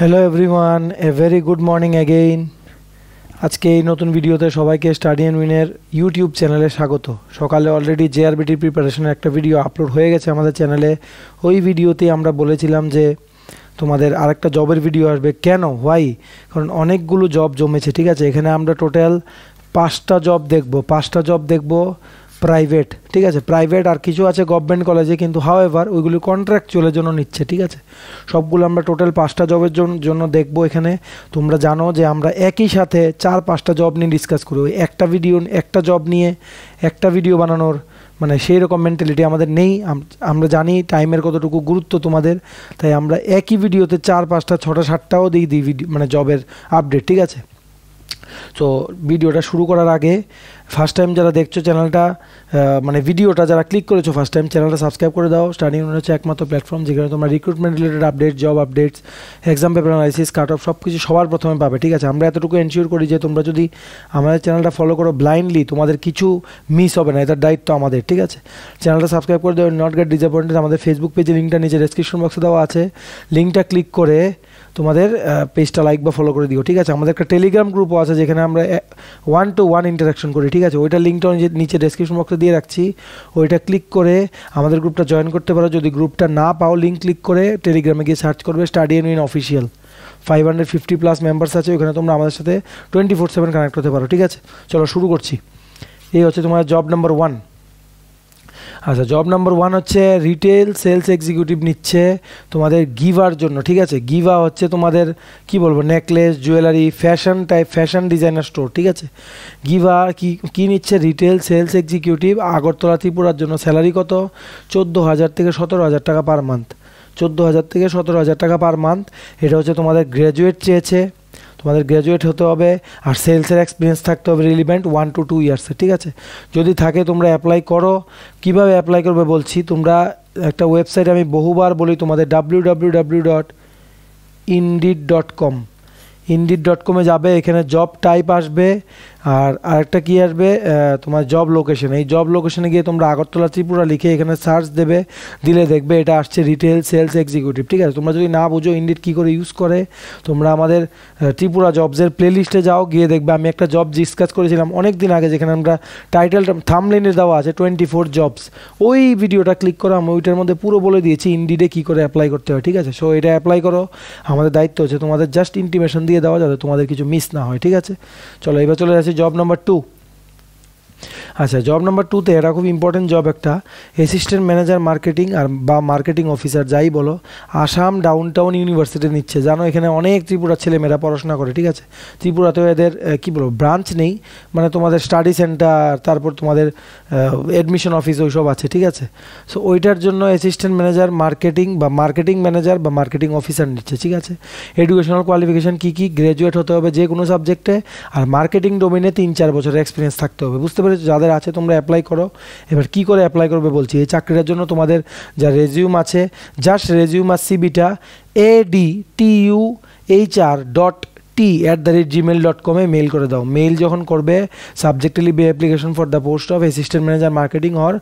hello everyone a very good morning again আজকে এই নতুন ভিডিওতে সবাইকে স্টাডি অ্যান্ড উইনের ইউটিউব চ্যানেলে স্বাগত সকালে অলরেডি জে জেআরবিটির প্রিপারেশনের একটা ভিডিও আপলোড হয়ে গেছে আমাদের চ্যানেলে ওই ভিডিওতে আমরা বলেছিলাম যে তোমাদের আরেকটা জবের ভিডিও আসবে কেন হোয়াই কারণ অনেকগুলো জব জমেছে ঠিক আছে এখানে আমরা টোটাল পাঁচটা জব দেখব পাঁচটা জব দেখব প্রাইভেট ঠিক আছে প্রাইভেট আর কিছু আছে গভর্নমেন্ট কলেজে কিন্তু হাও এভার ওইগুলি কন্ট্রাকচুয়ালের জন্য নিচ্ছে ঠিক আছে সবগুলো আমরা টোটাল পাঁচটা জবের জন্য দেখবো এখানে তোমরা জানো যে আমরা একই সাথে চার পাঁচটা জব নিয়ে ডিসকাস করি ওই একটা ভিডিও একটা জব নিয়ে একটা ভিডিও বানানোর মানে সেই রকম মেন্টালিটি আমাদের নেই আমরা জানি টাইমের কতটুকু গুরুত্ব তোমাদের তাই আমরা একই ভিডিওতে চার পাঁচটা ছটা সাতটাও দিই দিই ভিডিও মানে জবের আপডেট ঠিক আছে তো ভিডিওটা শুরু করার আগে ফার্স্ট টাইম যারা দেখছো চ্যানেলটা মানে ভিডিওটা যারা ক্লিক করেছো ফার্স্ট টাইম চ্যানেলটা সাবস্ক্রাইব করে দাও স্টার্টিং ইউনিয়ন হচ্ছে একমাত্র প্ল্যাটফর্ম যেখানে তোমরা recruitment related update job updates exam paper analysis cut off সব কিছু সবার প্রথমে পাবে ঠিক আছে আমরা এতটুকু এনশিওর করি যে তোমরা যদি আমাদের চ্যানেলটা ফলো করো ব্লাইন্ডলি তোমাদের কিছু মিস হবে না এটার দায়িত্ব আমাদের ঠিক আছে চ্যানেলটা সাবস্ক্রাইব করে দাও নট গেট ডিসঅ্যাপয়েন্টেড আমাদের ফেসবুক পেজে লিঙ্কটা নিচে ডেসক্রিপশন বক্সে দেওয়া আছে লিঙ্কটা ক্লিক করে তোমাদের পেজটা লাইক বা ফলো করে দিও ঠিক আছে আমাদের একটা টেলিগ্রাম গ্রুপও আছে যেখানে আমরা ওয়ান টু ওয়ান ইন্টারাকশন করি ঠিক আছে ওইটা লিঙ্কটা নিচে ডেসক্রিপশন বক্সে দিয়ে রাখছি ওইটা ক্লিক করে আমাদের গ্রুপটা জয়েন করতে পারো যদি গ্রুপটা না পাও লিঙ্ক ক্লিক করে টেলিগ্রামে গিয়ে সার্চ করবে study N win official five hundred fifty plus members আছে ওখানে তোমরা আমাদের সাথে টোয়েন্টি ফোর সেভেন কানেক্ট হতে পারো ঠিক আছে চলো শুরু করছি এই হচ্ছে তোমার জব নাম্বার ওয়ান আচ্ছা জব নাম্বার ওয়ান হচ্ছে রিটেল সেলস এক্সিকিউটিভ নিচ্ছে তোমাদের গিভার জন্য ঠিক আছে গিভা হচ্ছে তোমাদের কি বলবো necklace jewellery fashion type fashion designer store ঠিক আছে গিভা কি কী নিচ্ছে রিটেল সেলস এক্সিকিউটিভ আগরতলা ত্রিপুরার জন্য স্যালারি কত চোদ্দো হাজার থেকে সতেরো হাজার টাকা পার মান্থ চোদ্দো হাজার থেকে সতেরো হাজার টাকা পার মান্থ এটা হচ্ছে তোমাদের গ্র্যাজুয়েট চেয়েছে তোমাদের গ্র্যাজুয়েট হতে হবে আর সেলসের এক্সপিরিয়েন্স থাকতে হবে রিলিভেন্ট ওয়ান টু টু ইয়ার্সে ঠিক আছে যদি থাকে তোমরা অ্যাপ্লাই করো কিভাবে অ্যাপ্লাই করবে বলছি তোমরা একটা ওয়েবসাইট আমি বহুবার বলি তোমাদের W W W dot Indeed dot com Indeed dot কমে যাবে এখানে জব টাইপ আসবে আর আরেকটা কি আসবে তোমার জব লোকেশন এই জব লোকেশনে গিয়ে তোমরা আগরতলা ত্রিপুরা লিখে এখানে সার্চ দেবে দিলে দেখবে এটা আসছে রিটেল সেলস এক্সিকিউটিভ ঠিক আছে তোমরা যদি না বুঝো ইন্ডিট কী করে ইউজ করে তোমরা আমাদের ত্রিপুরা জবসের প্লেলিস্টে যাও গিয়ে দেখবে আমি একটা জব ডিসকাস করেছিলাম অনেক দিন আগে যেখানে আমরা টাইটেল থামলেনের দেওয়া আছে টোয়েন্টি ফোর জবস ওই ভিডিওটা ক্লিক করো আমি ওইটার মধ্যে পুরো বলে দিয়েছি ইন্ডিডে কী করে অ্যাপ্লাই করতে হয় ঠিক আছে সো এটা অ্যাপ্লাই করো আমাদের দায়িত্ব হচ্ছে তোমাদের জাস্ট ইন্টিমেশন দিয়ে দেওয়া যাতে তোমাদের কিছু মিস না হয় ঠিক আছে চলো এবার চলে যাচ্ছে जॉब नंबर टू আচ্ছা জব নাম্বার টুতে এটা খুব ইম্পর্টেন্ট জব একটা অ্যাসিস্ট্যান্ট ম্যানেজার মার্কেটিং আর বা মার্কেটিং অফিসার যাই বলো আসাম ডাউন টাউন ইউনিভার্সিটি নিচ্ছে জানো এখানে অনেক ত্রিপুরার ছেলেমেয়েরা পড়াশোনা করে ঠিক আছে ত্রিপুরাতেও এদের কী বলবো ব্রাঞ্চ নেই মানে তোমাদের স্টাডি সেন্টার তারপর তোমাদের অ্যাডমিশন অফিস ওইসব আছে ঠিক আছে সো ওইটার জন্য অ্যাসিস্ট্যান্ট ম্যানেজার মার্কেটিং বা মার্কেটিং ম্যানেজার বা মার্কেটিং অফিসার নিচ্ছে ঠিক আছে এডুকেশনাল কোয়ালিফিকেশান কী কী গ্র্যাজুয়েট হতে হবে যে কোনো সাবজেক্টে আর মার্কেটিং ডোমেনে তিন চার বছরের এক্সপিরিয়েন্স থাকতে হবে বুঝতে পেরেছি যাদের আছে তোমরা অ্যাপ্লাই করো এবার কি করে অ্যাপ্লাই করবে বলছি এই চাকরিটার জন্য তোমাদের যা রেজিউম আছে জাস্ট রেজিউম আর সিবিটা A D T U H R dot T at the rate Gmail dot কমে মেল করে দাও মেল যখন করবে সাবজেক্টে লিবে application for the post of assistant manager marketing or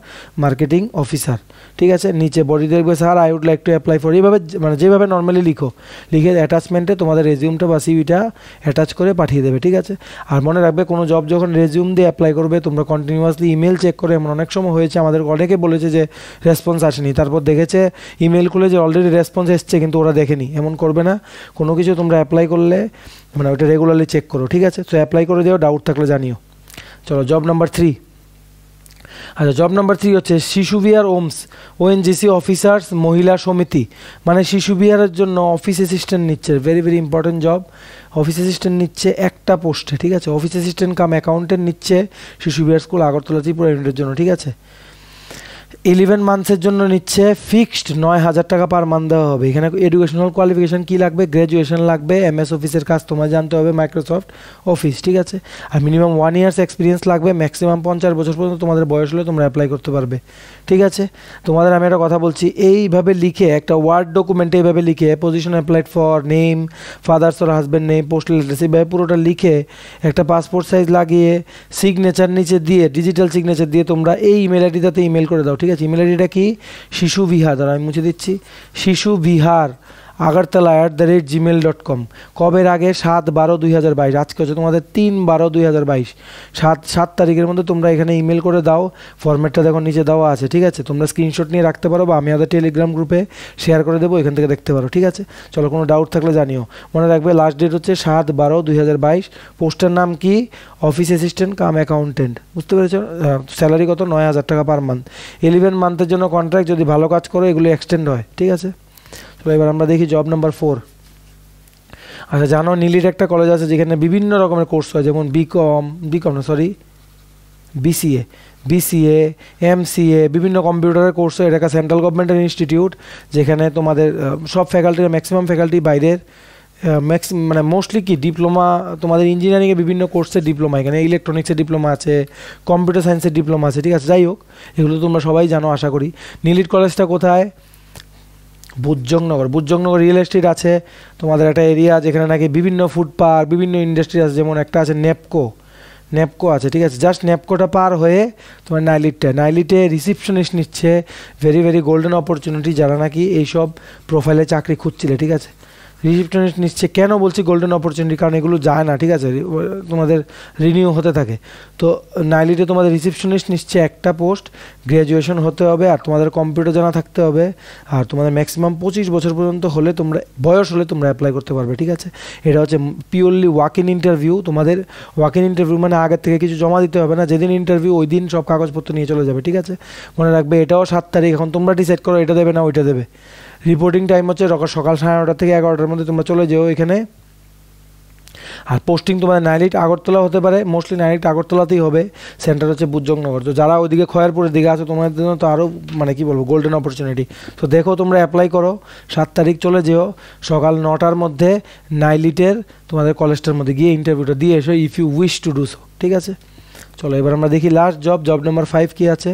marketing officer ঠিক আছে নিচে বডি দেখবে sir I would like to apply for এইভাবে মানে যেভাবে নর্মালি লিখো লিখে অ্যাটাচমেন্টে তোমাদের রেজিউমটা বা সিভিটা অ্যাটাচ করে পাঠিয়ে দেবে ঠিক আছে আর মনে রাখবে কোনো জব যখন রেজিউম দিয়ে অ্যাপ্লাই করবে তোমরা কন্টিনিউয়াসলি ইমেল চেক করে এমন অনেক সময় হয়েছে আমাদের অনেকে বলেছে যে রেসপন্স আসেনি তারপর দেখেছে ইমেল খুলে যে অলরেডি রেসপন্স এসছে কিন্তু ওরা দেখেনি এমন করবে না কোনো কিছু তোমরা অ্যাপ্লাই করলে মানে ওটা রেগুলারলি চেক করো ঠিক আছে তো অ্যাপ্লাই করে দিও ডাউট থাকলে জানিও চলো জব নাম্বার থ্রি আচ্ছা জব নাম্বার থ্রি হচ্ছে Shishu Bihar ohms ONGC officers মহিলা সমিতি মানে শিশু বিহারের জন্য অফিস অ্যাসিস্ট্যান্ট নিচ্ছে very very important job office assistant নিচ্ছে একটা পোস্টে ঠিক আছে অফিস অ্যাসিস্ট্যান্ট কাম অ্যাকাউন্টেন্ট নিচ্ছে শিশু বিহার স্কুল আগরতলা ত্রিপুরা ইউনিটের জন্য ঠিক আছে ইলেভেন মান্থসের জন্য নিচ্ছে ফিক্সড নয় হাজার টাকা পার মান্থ দেওয়া হবে এখানে এডুকেশনাল কোয়ালিফিকেশান কী লাগবে গ্র্যাজুয়েশন লাগবে এমএস অফিসের কাজ তোমার জানতে হবে মাইক্রোসফট অফিস ঠিক আছে আর মিনিমাম ওয়ান ইয়ার্স এক্সপিরিয়েন্স লাগবে ম্যাক্সিমাম পঞ্চাশ বছর পর্যন্ত তোমাদের বয়স হলে তোমরা অ্যাপ্লাই করতে পারবে ঠিক আছে তোমাদের আমি একটা কথা বলছি এইভাবে লিখে একটা ওয়ার্ড ডকুমেন্টে এইভাবে লিখে position applied for name father's or husband name postal address এইভাবে পুরোটা লিখে একটা পাসপোর্ট সাইজ লাগিয়ে সিগনেচার নিচে দিয়ে ডিজিটাল সিগনেচার দিয়ে তোমরা এই ইমেল আইডিটাতে ইমেল করে দাও ঠিক আছে আছে ইমেল আইডিটা কি শিশু বিহার দ্বারা আমি মুছে দিচ্ছি Shishu Bihar Agartala at the rate Gmail dot com কবের আগে সাত বারো দুই হাজার বাইশ আজকে হচ্ছে তোমাদের তিন বারো দুই হাজার বাইশ সাত সাত তারিখের মধ্যে তোমরা এখানে ইমেল করে দাও ফর্মেটটা দেখো নিচে দেওয়া আছে ঠিক আছে তোমরা স্ক্রিনশট নিয়ে রাখতে পারো বা আমি আমাদের টেলিগ্রাম গ্রুপে শেয়ার করে দেবো এখান থেকে দেখতে পারো ঠিক আছে চলো কোনো ডাউট থাকলে জানিও মনে রাখবে লাস্ট ডেট হচ্ছে সাত বারো দুই হাজার বাইশ পোস্টের নাম কি অফিস অ্যাসিস্ট্যান্ট কাম অ্যাকাউন্টেন্ট বুঝতে পেরেছো স্যালারি কত নয় হাজার টাকা পার মান্থ ইলেভেন মান্থের জন্য কন্ট্রাক্ট যদি ভালো কাজ করো এগুলো এক্সটেন্ড হয় ঠিক আছে চলো এবার আমরা দেখি জব নাম্বার ফোর আচ্ছা জানো নীলির একটা কলেজ আছে যেখানে বিভিন্ন রকমের কোর্স হয় যেমন বিকম বিকম না সরি বিসিএ বিসিএ এমসিএ বিভিন্ন কম্পিউটারের কোর্স হয় এটা সেন্ট্রাল গভর্নমেন্টের ইনস্টিটিউট যেখানে তোমাদের সব ফ্যাকাল্টির ম্যাক্সিমাম ফ্যাকাল্টি বাইরের ম্যাক্স মানে মোস্টলি কি ডিপ্লোমা তোমাদের ইঞ্জিনিয়ারিংয়ে বিভিন্ন কোর্সের ডিপ্লোমা এখানে ইলেকট্রনিক্সের ডিপ্লোমা আছে কম্পিউটার সায়েন্সের ডিপ্লোমা আছে ঠিক আছে যাই হোক এগুলো তোমরা সবাই জানো আশা করি নীলিট কলেজটা কোথায় বুজ্জংনগর বুজ্জংনগর রিয়েল এস্টেট আছে তোমাদের একটা এরিয়া যেখানে নাকি বিভিন্ন ফুড পার্ক বিভিন্ন ইন্ডাস্ট্রি আছে যেমন একটা আছে নেপকো নেপকো আছে ঠিক আছে জাস্ট ন্যাপকোটা পার হয়ে তোমার নাইলিটটা নাইলিটে রিসিপশনিস্ট নিচ্ছে ভেরি ভেরি গোল্ডেন অপরচুনিটি যারা নাকি এইসব প্রোফাইলে চাকরি খুঁজছিলে ঠিক আছে রিসিপ্টনেট নিচ্ছে কেন বলছি গোল্ডেন অপরচুনিটি কারণ এগুলো যায় না ঠিক আছে তোমাদের রিনিউ হতে থাকে তো নাইলিতে তোমাদের রিসিপশনিস্ট নিচ্ছে একটা পোস্ট গ্র্যাজুয়েশন হতে হবে আর তোমাদের কম্পিউটার জানা থাকতে হবে আর তোমাদের ম্যাক্সিমাম পঁচিশ বছর পর্যন্ত হলে তোমরা বয়স হলে তোমরা অ্যাপ্লাই করতে পারবে ঠিক আছে এটা হচ্ছে পিওরলি ওয়াক ইন ইন্টারভিউ তোমাদের ওয়াক ইন ইন্টারভিউ মানে আগের থেকে কিছু জমা দিতে হবে না যেদিন ইন্টারভিউ ওই দিন সব কাগজপত্র নিয়ে চলে যাবে ঠিক আছে মনে রাখবে এটাও সাত তারিখ এখন তোমরা ডিসাইড করো এটা দেবে না ওইটা দেবে রিপোর্টিং টাইম হচ্ছে সকাল সাড়ে নটা থেকে এগারোটার মধ্যে তোমরা চলে যেও এখানে আর পোস্টিং তোমার নাইলিট আগরতলা হতে পারে মোস্টলি নাইলিট আগরতলাতেই হবে সেন্টার হচ্ছে বুজংনগর তো যারা ওইদিকে খয়ারপুরের দিকে আছে তোমাদের জন্য তো আরও মানে কী বলবো গোল্ডেন অপরচুনিটি তো দেখো তোমরা অ্যাপ্লাই করো সাত তারিখ চলে যেও সকাল নটার মধ্যে নাইলিটের তোমাদের কলেজটার মধ্যে গিয়ে ইন্টারভিউটা দিয়ে এসো if you wish to do so ঠিক আছে চলো এবার আমরা দেখি last job job number five কী আছে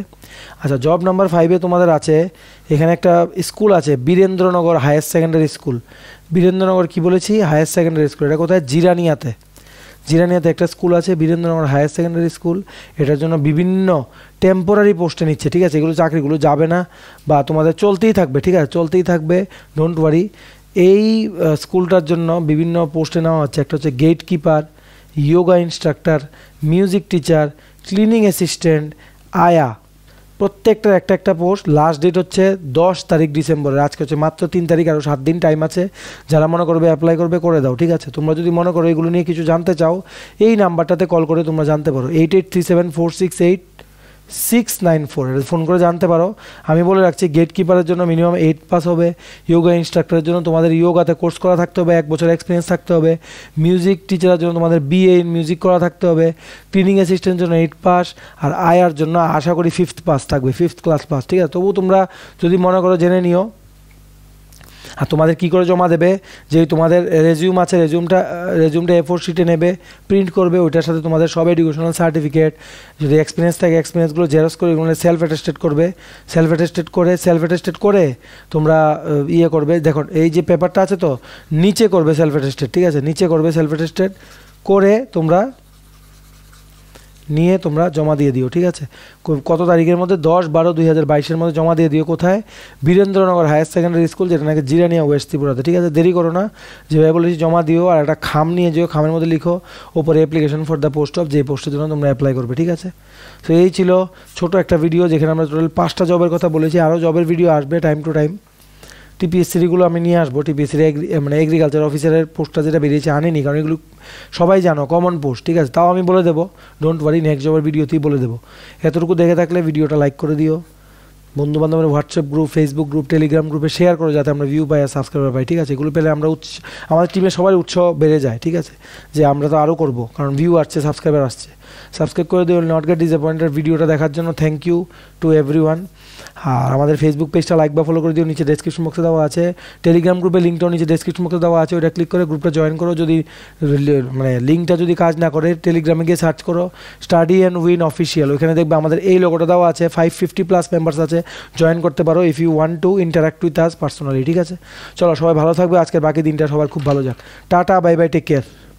আচ্ছা জব নাম্বার ফাইভে তোমাদের আছে এখানে একটা স্কুল আছে Birendranagar higher secondary school Birendranagar কি বলেছি হায়ার সেকেন্ডারি স্কুল এটা কোথায় জিরানিয়াতে জিরানিয়াতে একটা স্কুল আছে বীরেন্দ্রনগর হায়ার সেকেন্ডারি স্কুল এটার জন্য বিভিন্ন টেম্পোরারি পোস্টে নিচ্ছে ঠিক আছে এগুলো চাকরিগুলো যাবে না বা তোমাদের চলতেই থাকবে ঠিক আছে চলতেই থাকবে ডোন্ট ওয়ারি এই স্কুলটার জন্য বিভিন্ন পোস্টে নেওয়া হচ্ছে একটা হচ্ছে gate keeper yoga instructor music teacher cleaning assistant আয়া প্রত্যেকটার একটা একটা পোস্ট লাস্ট ডেট হচ্ছে দশ তারিখ ডিসেম্বরের আজকে হচ্ছে মাত্র তিন তারিখ আরও সাত দিন টাইম আছে যারা মনে করবে অ্যাপ্লাই করবে করে দাও ঠিক আছে তোমরা যদি মনে করো এগুলো নিয়ে কিছু জানতে চাও এই নাম্বারটাতে কল করে তোমরা জানতে পারো eight eight three seven four six eight six nine four এটা ফোন করে জানতে পারো আমি বলে রাখছি গেট কিপারের জন্য মিনিমাম এইট পাস হবে ইয়োগা ইনস্ট্রাক্টরের জন্য তোমাদের ইয়োগাতে কোর্স করা থাকতে হবে এক বছর এক্সপিরিয়েন্স থাকতে হবে মিউজিক টিচারের জন্য তোমাদের বিএ ইন মিউজিক করা থাকতে হবে ক্লিনিং অ্যাসিস্ট্যান্টের জন্য এইট পাস আর আয়ার জন্য আশা করি ফিফথ পাস থাকবে ফিফথ ক্লাস পাস ঠিক আছে তবু তোমরা যদি মনে করো জেনে নিও আর তোমাদের কি করে জমা দেবে যে তোমাদের রেজিউম আছে রেজিউমটা রেজিউমটা এ ফোর শিটে নেবে প্রিন্ট করবে ওইটার সাথে তোমাদের সব এডুকেশনাল সার্টিফিকেট যদি এক্সপিরিয়েন্স থাকে এক্সপিরিয়েন্সগুলো জেরক্স করে ওগুলো সেলফ অ্যাটেস্টেড করবে সেলফ অ্যাটেস্টেড করে সেলফ অ্যাটেস্টেড করে তোমরা ইয়ে করবে দেখো এই যে পেপারটা আছে তো নিচে করবে সেলফ অ্যাটেস্টেড ঠিক আছে নিচে করবে সেলফ অ্যাটেস্টেড করে তোমরা নিয়ে তোমরা জমা দিয়ে দিও ঠিক আছে কত তারিখের মধ্যে দশ বারো দুই হাজার বাইশের মধ্যে জমা দিয়ে দিও কোথায় বীরেন্দ্রনগর হায়ার সেকেন্ডারি স্কুল যেটা নাকি জিরানিয়া ওয়েস্ট ত্রিপুরাতে ঠিক আছে দেরি করো না যেভাবে বলেছি জমা দিও আর একটা খাম নিয়ে যেও খামের মধ্যে লিখো ওপরে application for the post of যে পোস্টের জন্য তোমরা অ্যাপ্লাই করবে ঠিক আছে তো এই ছিল ছোটো একটা ভিডিও যেখানে আমরা টোটাল পাঁচটা জবের কথা বলেছি আরও জবের ভিডিও আসবে টাইম টু টাইম টিপিএসসিগুলো আমি নিয়ে আসবো টিপিএসসির মানে এগ্রিকালচার অফিসারের পোস্টটা যেটা বেরিয়েছে আনিনি কারণ এগুলো সবাই জানো কমন পোস্ট ঠিক আছে তাও আমি বলে দেবো ডোন্ট ওয়ারি নেক্সট জবের ভিডিওতেই বলে দেবো এতটুকু দেখে থাকলে ভিডিওটা লাইক করে দিও বন্ধু বান্ধবের WhatsApp group Facebook group Telegram গ্রুপে শেয়ার করে যাতে আমরা ভিউ পাই আর সাবস্ক্রাইবার পাই ঠিক আছে এগুলো পেলে আমরা উৎস আমাদের টিমের সবাই উৎস বেড়ে যায় ঠিক আছে যে আমরা তো আরও করবো কারণ ভিউ আসছে সাবস্ক্রাইবার আসছে সাবস্ক্রাইব করে দিও নট গেট ডিসঅ্যাপয়েন্টেড ভিডিওটা দেখার জন্য thank you to every one আর আমাদের ফেসবুক পেজটা লাইক বা ফলো করে দিও নিচে ডেসক্রিপশন বক্সে দেওয়া আছে টেলিগ্রাম গ্রুপে লিঙ্কটাও নিচে ডেসক্রিপশন বক্সে দেওয়া আছে ওইটা ক্লিক করে গ্রুপটা জয়েন করো যদি মানে লিঙ্কটা যদি কাজ না করে টেলিগ্রামে গিয়ে সার্চ করো স্টাডি অ্যান্ড উইন অফিসিয়াল ওইখানে দেখবে আমাদের এই লোকটা দেওয়া আছে ফাইভ ফিফটি প্লাস মেম্বার্স আছে জয়েন করতে পারো if you want to interact with us personally ঠিক আছে চলো সবাই ভালো থাকবে আজকের বাকি দিনটা সবার খুব ভালো যাক tata bye bye take care